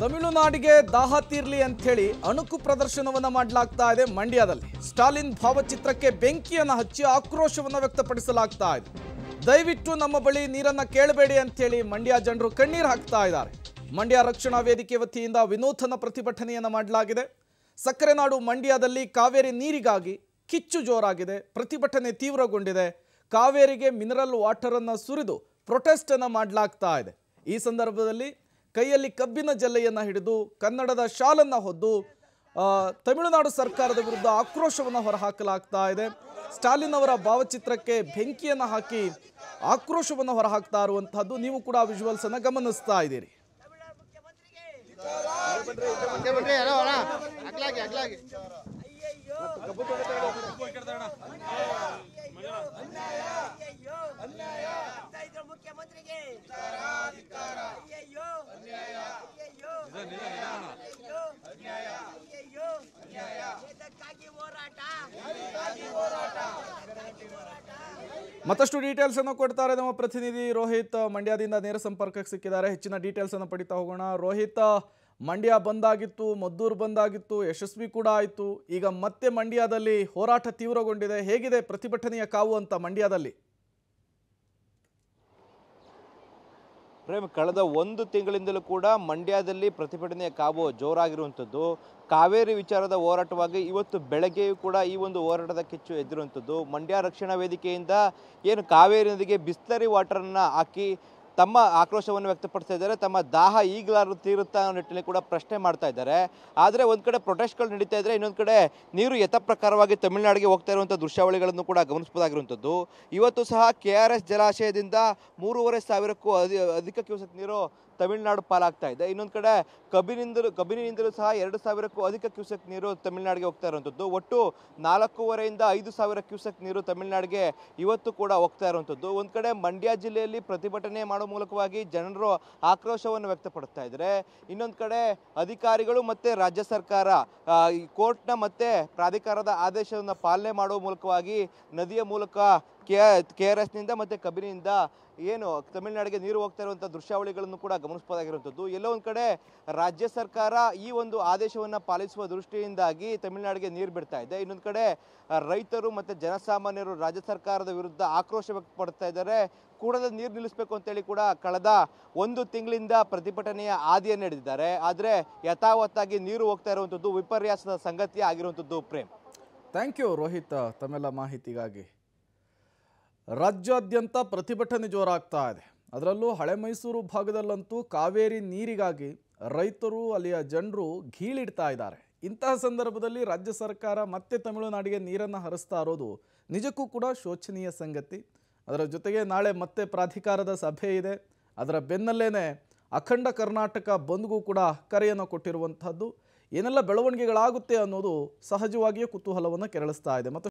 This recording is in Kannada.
ತಮಿಳುನಾಡಿಗೆ ದಾಹ ತೀರ್ಲಿ ಹೇಳಿ ಅಣುಕು ಪ್ರದರ್ಶನವನ್ನು ಮಾಡಲಾಗ್ತಾ ಇದೆ ಮಂಡ್ಯದಲ್ಲಿ ಸ್ಟಾಲಿನ್ ಭಾವಚಿತ್ರಕ್ಕೆ ಬೆಂಕಿಯನ್ನು ಹಚ್ಚಿ ಆಕ್ರೋಶವನ್ನು ವ್ಯಕ್ತಪಡಿಸಲಾಗ್ತಾ ಇದೆ ದಯವಿಟ್ಟು ನಮ್ಮ ಬಳಿ ನೀರನ್ನು ಕೇಳಬೇಡಿ ಹೇಳಿ ಮಂಡ್ಯ ಜನರು ಕಣ್ಣೀರು ಹಾಕ್ತಾ ಇದ್ದಾರೆ ಮಂಡ್ಯ ರಕ್ಷಣಾ ವೇದಿಕೆ ವತಿಯಿಂದ ವಿನೂತನ ಪ್ರತಿಭಟನೆಯನ್ನು ಮಾಡಲಾಗಿದೆ ಸಕ್ಕರೆ ನಾಡು ಮಂಡ್ಯದಲ್ಲಿ ಕಾವೇರಿ ನೀರಿಗಾಗಿ ಕಿಚ್ಚು ಜೋರಾಗಿದೆ ಪ್ರತಿಭಟನೆ ತೀವ್ರಗೊಂಡಿದೆ ಕಾವೇರಿಗೆ ಮಿನರಲ್ ವಾಟರನ್ನು ಸುರಿದು ಪ್ರೊಟೆಸ್ಟನ್ನು ಮಾಡಲಾಗ್ತಾ ಇದೆ ಈ ಸಂದರ್ಭದಲ್ಲಿ ಕೈಯಲ್ಲಿ ಕಬ್ಬಿನ ಜಲ್ಲೆಯನ್ನು ಹಿಡಿದು ಕನ್ನಡದ ಶಾಲನ್ನು ಹೊದ್ದು ತಮಿಳುನಾಡು ಸರ್ಕಾರದ ವಿರುದ್ಧ ಆಕ್ರೋಶವನ್ನು ಹೊರಹಾಕಲಾಗ್ತಾ ಇದೆ ಸ್ಟಾಲಿನ್ ಅವರ ಭಾವಚಿತ್ರಕ್ಕೆ ಬೆಂಕಿಯನ್ನು ಹಾಕಿ ಆಕ್ರೋಶವನ್ನು ಹೊರಹಾಕ್ತಾ ಇರುವಂತಹದ್ದು ನೀವು ಕೂಡ ವಿಜುವಲ್ಸ್ ಅನ್ನು ಗಮನಿಸ್ತಾ ಇದ್ದೀರಿ ಮತ್ತಷ್ಟು ಡೀಟೇಲ್ಸ್ ಅನ್ನು ಕೊಡ್ತಾರೆ ನಮ್ಮ ಪ್ರತಿನಿಧಿ ರೋಹಿತ್ ಮಂಡ್ಯದಿಂದ ನೇರ ಸಂಪರ್ಕಕ್ಕೆ ಸಿಕ್ಕಿದ್ದಾರೆ ಹೆಚ್ಚಿನ ಡೀಟೇಲ್ಸ್ ಅನ್ನು ಪಡಿತಾ ಹೋಗೋಣ ರೋಹಿತ್ ಮಂಡ್ಯ ಬಂದಾಗಿತ್ತು ಮದ್ದೂರು ಬಂದಾಗಿತ್ತು ಯಶಸ್ವಿ ಕೂಡ ಆಯಿತು ಈಗ ಮತ್ತೆ ಮಂಡ್ಯದಲ್ಲಿ ಹೋರಾಟ ತೀವ್ರಗೊಂಡಿದೆ ಹೇಗಿದೆ ಪ್ರತಿಭಟನೆಯ ಕಾವು ಅಂತ ಮಂಡ್ಯದಲ್ಲಿ ಪ್ರೇಮ್ ಕಳೆದ ಒಂದು ತಿಂಗಳಿಂದಲೂ ಕೂಡ ಮಂಡ್ಯದಲ್ಲಿ ಪ್ರತಿಭಟನೆಯ ಕಾವು ಜೋರಾಗಿರುವಂಥದ್ದು ಕಾವೇರಿ ವಿಚಾರದ ಹೋರಾಟವಾಗಿ ಇವತ್ತು ಬೆಳಗ್ಗೆಯೂ ಕೂಡ ಈ ಒಂದು ಹೋರಾಟದ ಕಿಚ್ಚು ಎದ್ದಿರುವಂಥದ್ದು ಮಂಡ್ಯ ರಕ್ಷಣಾ ವೇದಿಕೆಯಿಂದ ಏನು ಕಾವೇರಿ ನದಿಗೆ ಬಿಸ್ಲರಿ ವಾಟರನ್ನು ಹಾಕಿ ತಮ್ಮ ಆಕ್ರೋಶವನ್ನು ವ್ಯಕ್ತಪಡಿಸ್ತಾ ಇದ್ದಾರೆ ತಮ್ಮ ದಾಹ ಈಗಲಾರು ತೀರುತ್ತಾ ಅನ್ನೋ ನಿಟ್ಟಿನಲ್ಲಿ ಕೂಡ ಪ್ರಶ್ನೆ ಮಾಡ್ತಾ ಇದ್ದಾರೆ ಆದರೆ ಒಂದು ಕಡೆ ಪ್ರೊಟೆಸ್ಟ್ಗಳು ನಡೀತಾ ಇದ್ದರೆ ಇನ್ನೊಂದು ಕಡೆ ನೀರು ಯಥಪ್ರಕಾರವಾಗಿ ತಮಿಳುನಾಡಿಗೆ ಹೋಗ್ತಾ ಇರುವಂಥ ದೃಶ್ಯಾವಳಿಗಳನ್ನು ಕೂಡ ಗಮನಿಸಬಹುದಾಗಿರುವಂಥದ್ದು ಇವತ್ತು ಸಹ ಕೆ ಆರ್ ಎಸ್ ಜಲಾಶಯದಿಂದ ಮೂರುವರೆ ಸಾವಿರಕ್ಕೂ ಅಧಿಕ ಕ್ಯೂಸೆಕ್ ನೀರು ತಮಿಳುನಾಡು ಪಾಲಾಗ್ತಾ ಇದೆ ಇನ್ನೊಂದು ಕಡೆ ಕಬಿನಿಂದಲೂ ಕಬಿನಿಂದಲೂ ಸಹ ಎರಡು ಸಾವಿರಕ್ಕೂ ಅಧಿಕ ಕ್ಯೂಸೆಕ್ ನೀರು ತಮಿಳುನಾಡಿಗೆ ಹೋಗ್ತಾ ಇರುವಂಥದ್ದು ಒಟ್ಟು ನಾಲ್ಕೂವರೆಯಿಂದ ಐದು ಸಾವಿರ ಕ್ಯೂಸೆಕ್ ನೀರು ತಮಿಳುನಾಡಿಗೆ ಇವತ್ತು ಕೂಡ ಹೋಗ್ತಾ ಇರುವಂಥದ್ದು ಒಂದು ಕಡೆ ಮಂಡ್ಯ ಜಿಲ್ಲೆಯಲ್ಲಿ ಪ್ರತಿಭಟನೆ ಮಾಡುವ ಮೂಲಕವಾಗಿ ಜನರು ಆಕ್ರೋಶವನ್ನು ವ್ಯಕ್ತಪಡಿಸ್ತಾ ಇದ್ದಾರೆ ಇನ್ನೊಂದು ಕಡೆ ಅಧಿಕಾರಿಗಳು ಮತ್ತು ರಾಜ್ಯ ಸರ್ಕಾರ ಈ ಕೋರ್ಟ್ನ ಮತ್ತು ಪ್ರಾಧಿಕಾರದ ಆದೇಶವನ್ನು ಪಾಲನೆ ಮಾಡುವ ಮೂಲಕವಾಗಿ ನದಿಯ ಮೂಲಕ ಕೆ ಕೆ ಆರ್ ಎಸ್ನಿಂದ ಮತ್ತು ಕಬಿನಿಯಿಂದ ಏನು ತಮಿಳುನಾಡಿಗೆ ನೀರು ಹೋಗ್ತಾ ಇರುವಂಥ ದೃಶ್ಯಾವಳಿಗಳನ್ನು ಕೂಡ ಗಮನಿಸಬಹುದಾಗಿರುವಂಥದ್ದು ಎಲ್ಲೋ ಒಂದು ಕಡೆ ರಾಜ್ಯ ಸರ್ಕಾರ ಈ ಒಂದು ಆದೇಶವನ್ನು ಪಾಲಿಸುವ ದೃಷ್ಟಿಯಿಂದಾಗಿ ತಮಿಳುನಾಡಿಗೆ ನೀರು ಬಿಡ್ತಾ ಇದೆ ಇನ್ನೊಂದು ಕಡೆ ರೈತರು ಮತ್ತು ಜನಸಾಮಾನ್ಯರು ರಾಜ್ಯ ಸರ್ಕಾರದ ವಿರುದ್ಧ ಆಕ್ರೋಶ ವ್ಯಕ್ತಪಡ್ತಾ ಇದ್ದಾರೆ ಕೂಡಲೇ ನೀರು ನಿಲ್ಲಿಸಬೇಕು ಅಂತೇಳಿ ಕೂಡ ಕಳೆದ ಒಂದು ತಿಂಗಳಿಂದ ಪ್ರತಿಭಟನೆಯ ಆದಿಯನ್ನು ಹಿಡಿದಿದ್ದಾರೆ ಆದರೆ ಯಥಾವತ್ತಾಗಿ ನೀರು ಹೋಗ್ತಾ ಇರುವಂಥದ್ದು ವಿಪರ್ಯಾಸದ ಸಂಗತಿ ಆಗಿರುವಂಥದ್ದು ಪ್ರೇಮ್ ಥ್ಯಾಂಕ್ ಯು ರೋಹಿತ್ ತಮ್ಮೆಲ್ಲ ಮಾಹಿತಿಗಾಗಿ ರಾಜ್ಯಾದ್ಯಂತ ಪ್ರತಿಭಟನೆ ಜೋರಾಗ್ತಾ ಇದೆ ಅದರಲ್ಲೂ ಹಳೆ ಮೈಸೂರು ಭಾಗದಲ್ಲಂತೂ ಕಾವೇರಿ ನೀರಿಗಾಗಿ ರೈತರು ಅಲ್ಲಿಯ ಜನರು ಘೀಳಿಡ್ತಾ ಇದ್ದಾರೆ ಇಂತಹ ಸಂದರ್ಭದಲ್ಲಿ ರಾಜ್ಯ ಸರ್ಕಾರ ಮತ್ತೆ ತಮಿಳುನಾಡಿಗೆ ನೀರನ್ನು ಹರಿಸ್ತಾ ಇರೋದು ನಿಜಕ್ಕೂ ಕೂಡ ಶೋಚನೀಯ ಸಂಗತಿ ಅದರ ಜೊತೆಗೆ ನಾಳೆ ಮತ್ತೆ ಪ್ರಾಧಿಕಾರದ ಸಭೆ ಇದೆ ಅದರ ಬೆನ್ನಲ್ಲೇನೆ ಅಖಂಡ ಕರ್ನಾಟಕ ಬಂದ್ಗೂ ಕೂಡ ಕರೆಯನ್ನು ಕೊಟ್ಟಿರುವಂತಹದ್ದು ಏನೆಲ್ಲ ಬೆಳವಣಿಗೆಗಳಾಗುತ್ತೆ ಅನ್ನೋದು ಸಹಜವಾಗಿಯೇ ಕುತೂಹಲವನ್ನು ಕೆರಳಿಸ್ತಾ ಇದೆ ಮತ್ತು